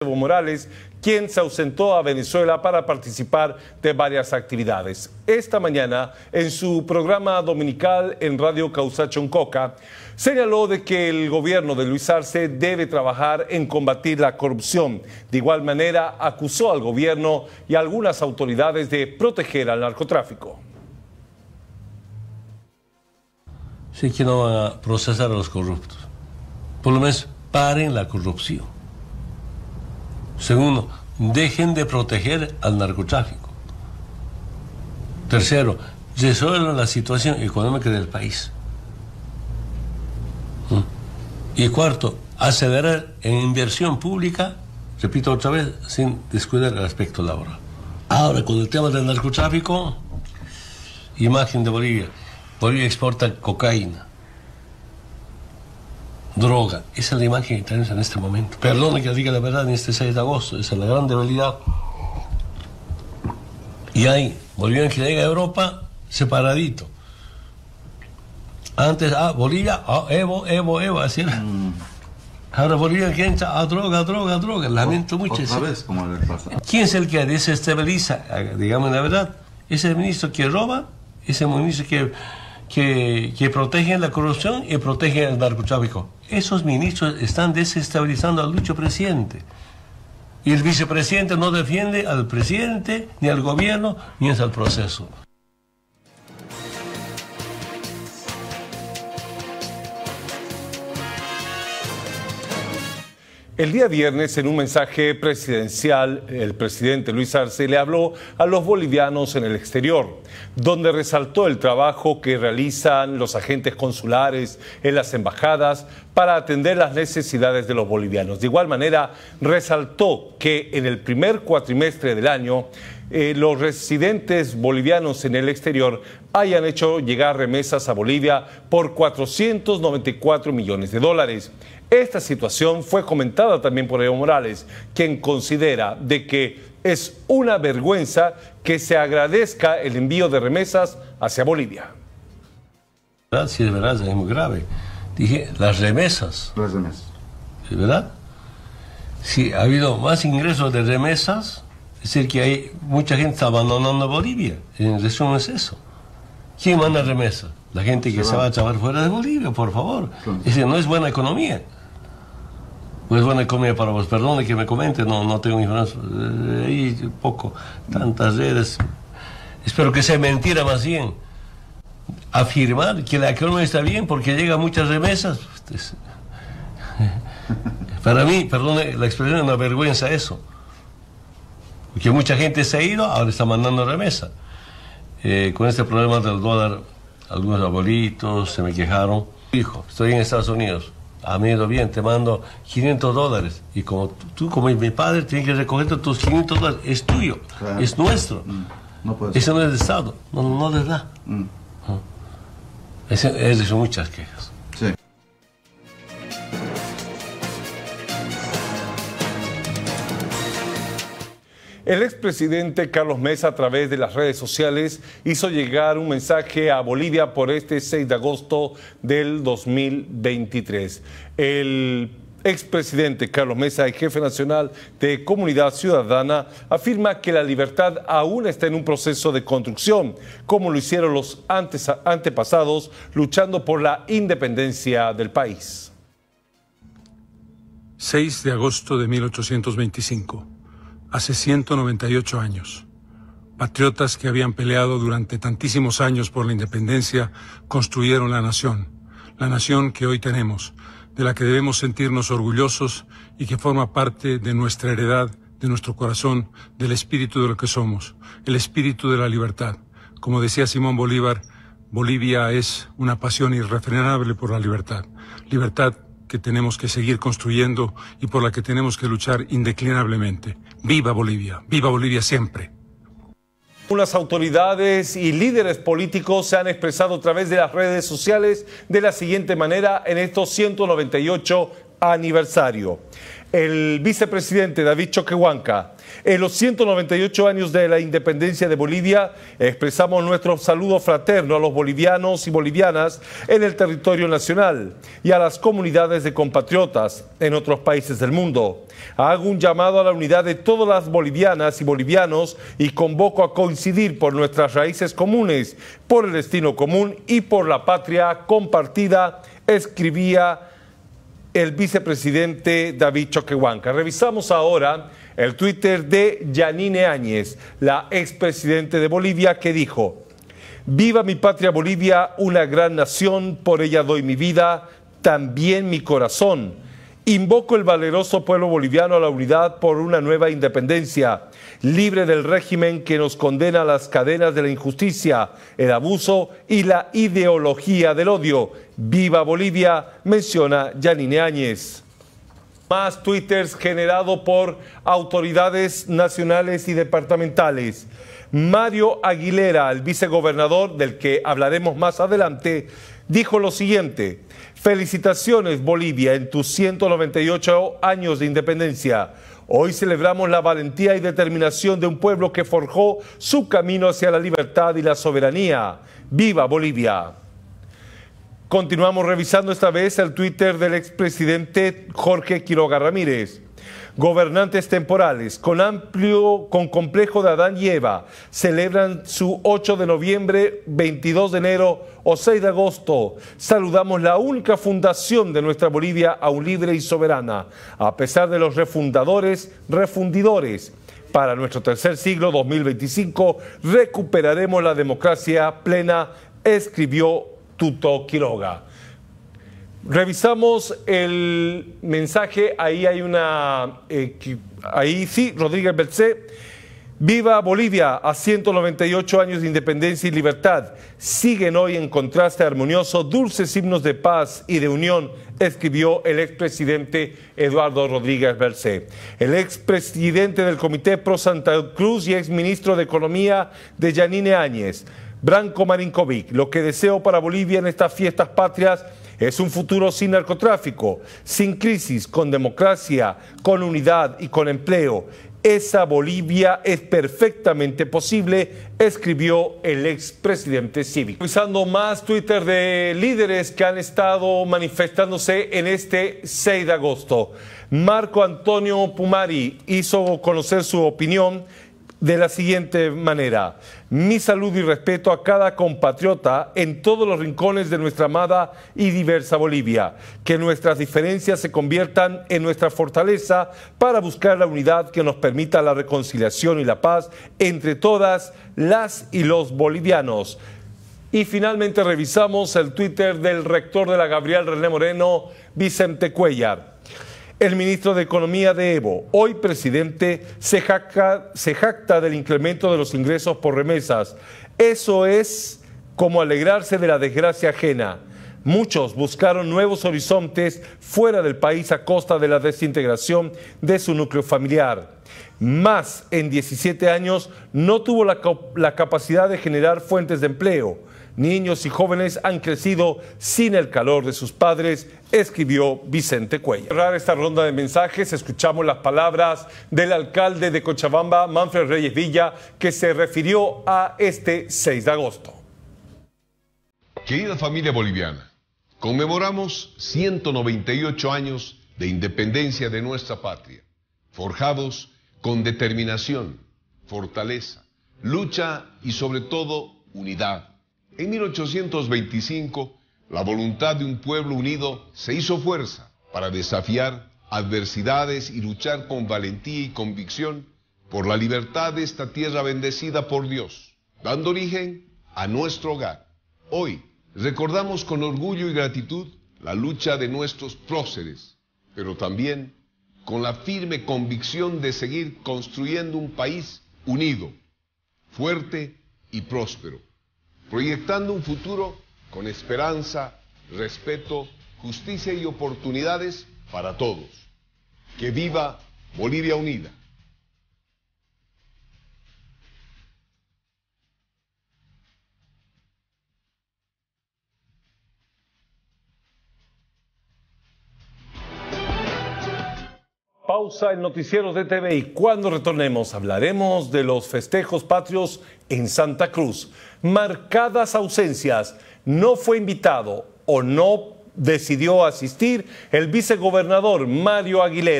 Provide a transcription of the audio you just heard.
Evo Morales, quien se ausentó a Venezuela para participar de varias actividades. Esta mañana, en su programa dominical en Radio Causachon Coca, señaló de que el gobierno de Luis Arce debe trabajar en combatir la corrupción. De igual manera, acusó al gobierno y a algunas autoridades de proteger al narcotráfico. Sí que no van a procesar a los corruptos. Por lo menos paren la corrupción Segundo, dejen de proteger al narcotráfico. Tercero, resuelvan la situación económica del país. ¿Mm? Y cuarto, acelerar en inversión pública, repito otra vez, sin descuidar el aspecto laboral. Ahora, con el tema del narcotráfico, imagen de Bolivia. Bolivia exporta cocaína droga. Esa es la imagen que tenemos en este momento. Perdone que diga la verdad en este 6 de agosto, esa es la gran debilidad. Y ahí, Bolivia que llega a Europa separadito. Antes, ah, Bolivia, ah, Evo, Evo, Evo, así era. Mm. Ahora Bolivia que entra a ah, droga, droga, droga. Lamento mucho eso. Vez, como le pasa. ¿Quién es el que desestabiliza? Ah, Digamos la verdad. Es ministro que roba, ese el ministro que, que, que protege la corrupción y protege el narcotráfico. Esos ministros están desestabilizando al dicho presidente. Y el vicepresidente no defiende al presidente, ni al gobierno, ni es al proceso. El día viernes, en un mensaje presidencial, el presidente Luis Arce le habló a los bolivianos en el exterior, donde resaltó el trabajo que realizan los agentes consulares en las embajadas para atender las necesidades de los bolivianos. De igual manera, resaltó que en el primer cuatrimestre del año, eh, los residentes bolivianos en el exterior hayan hecho llegar remesas a Bolivia por 494 millones de dólares. Esta situación fue comentada también por Evo Morales, quien considera de que es una vergüenza que se agradezca el envío de remesas hacia Bolivia. Sí, de verdad, es muy grave. Dije, las remesas. Las remesas. ¿Verdad? Sí, ha habido más ingresos de remesas decir, que hay mucha gente está abandonando Bolivia. En resumen es eso. ¿Quién manda remesas? La gente que se, va. a trabajar fuera de Bolivia, por favor. Dice, no es buena economía. No es buena economía para vos. Perdone que me comente, no, no tengo información. Eh, hay poco, tantas redes. Espero que sea mentira más bien. Afirmar que la economía está bien porque llegan muchas remesas. Para mí, perdone la expresión, es una vergüenza eso que mucha gente se ha ido, ahora está mandando remesa. Eh, con este problema del dólar, algunos abuelitos se me quejaron. Hijo, estoy en Estados Unidos, a mí bien, te mando 500 dólares. Y como tú, como mi padre, tienes que recoger tus 500 dólares. Es tuyo, es nuestro. Mm. No Eso no es de Estado, no, no les da. Mm. Ah. es, de muchas quejas. El expresidente Carlos Mesa a través de las redes sociales hizo llegar un mensaje a Bolivia por este 6 de agosto del 2023. El expresidente Carlos Mesa el jefe nacional de Comunidad Ciudadana, afirma que la libertad aún está en un proceso de construcción, como lo hicieron los antepasados luchando por la independencia del país. 6 de agosto de 1825 hace 198 años. Patriotas que habían peleado durante tantísimos años por la independencia construyeron la nación, la nación que hoy tenemos, de la que debemos sentirnos orgullosos y que forma parte de nuestra heredad, de nuestro corazón, del espíritu de lo que somos, el espíritu de la libertad. Como decía Simón Bolívar, Bolivia es una pasión irrefrenable por la libertad, libertad que tenemos que seguir construyendo y por la que tenemos que luchar indeclinablemente. Viva Bolivia, viva Bolivia siempre. Las autoridades y líderes políticos se han expresado a través de las redes sociales de la siguiente manera en estos 198 aniversario el vicepresidente David Choquehuanca. En los 198 años de la independencia de Bolivia, expresamos nuestro saludo fraterno a los bolivianos y bolivianas en el territorio nacional y a las comunidades de compatriotas en otros países del mundo. Hago un llamado a la unidad de todas las bolivianas y bolivianos y convoco a coincidir por nuestras raíces comunes, por el destino común y por la patria compartida, escribía el vicepresidente David Choquehuanca. Revisamos ahora el Twitter de Yanine Áñez, la expresidente de Bolivia, que dijo, Viva mi patria Bolivia, una gran nación, por ella doy mi vida, también mi corazón Invoco el valeroso pueblo boliviano a la unidad por una nueva independencia, libre del régimen que nos condena a las cadenas de la injusticia, el abuso y la ideología del odio. Viva Bolivia, menciona Yanine Áñez. Más twitters generado por autoridades nacionales y departamentales. Mario Aguilera, el vicegobernador del que hablaremos más adelante, dijo lo siguiente, Felicitaciones Bolivia en tus 198 años de independencia. Hoy celebramos la valentía y determinación de un pueblo que forjó su camino hacia la libertad y la soberanía. ¡Viva Bolivia! Continuamos revisando esta vez el Twitter del expresidente Jorge Quiroga Ramírez. Gobernantes temporales con amplio, con complejo de Adán y Eva, celebran su 8 de noviembre, 22 de enero o 6 de agosto. Saludamos la única fundación de nuestra Bolivia aún libre y soberana, a pesar de los refundadores, refundidores. Para nuestro tercer siglo 2025 recuperaremos la democracia plena, escribió Tuto Quiroga. Revisamos el mensaje, ahí hay una, eh, ahí sí, Rodríguez Berce. Viva Bolivia a 198 años de independencia y libertad. Siguen hoy en contraste armonioso dulces himnos de paz y de unión, escribió el expresidente Eduardo Rodríguez Bercé. El expresidente del Comité Pro Santa Cruz y exministro de Economía de Yanine Áñez, Branco Marinkovic. Lo que deseo para Bolivia en estas fiestas patrias es un futuro sin narcotráfico, sin crisis, con democracia, con unidad y con empleo. Esa Bolivia es perfectamente posible, escribió el expresidente cívico. Usando más Twitter de líderes que han estado manifestándose en este 6 de agosto. Marco Antonio Pumari hizo conocer su opinión de la siguiente manera. Mi salud y respeto a cada compatriota en todos los rincones de nuestra amada y diversa Bolivia. Que nuestras diferencias se conviertan en nuestra fortaleza para buscar la unidad que nos permita la reconciliación y la paz entre todas las y los bolivianos. Y finalmente revisamos el Twitter del rector de la Gabriel René Moreno, Vicente Cuellar. El ministro de Economía de Evo, hoy presidente, se jacta, del incremento de los ingresos por remesas. Eso es como alegrarse de la desgracia ajena. Muchos buscaron nuevos horizontes fuera del país a costa de la desintegración de su núcleo familiar. Más en 17 años no tuvo la, capacidad de generar fuentes de empleo niños y jóvenes han crecido sin el calor de sus padres, escribió Vicente Cuello. Para cerrar esta ronda de mensajes, escuchamos las palabras del alcalde de Cochabamba, Manfred Reyes Villa, que se refirió a este 6 de agosto. Querida familia boliviana, conmemoramos 198 años de independencia de nuestra patria, forjados con determinación, fortaleza, lucha y sobre todo unidad en 1825, la voluntad de un pueblo unido se hizo fuerza para desafiar adversidades y luchar con valentía y convicción por la libertad de esta tierra bendecida por Dios, dando origen a nuestro hogar. Hoy recordamos con orgullo y gratitud la lucha de nuestros próceres, pero también con la firme convicción de seguir construyendo un país unido, fuerte y próspero proyectando un futuro con esperanza, respeto, justicia y oportunidades para todos. Que viva Bolivia Unida. Pausa en Noticieros de TV y cuando retornemos hablaremos de los festejos patrios en Santa Cruz. Marcadas ausencias, no fue invitado o no decidió asistir el vicegobernador Mario Aguilera.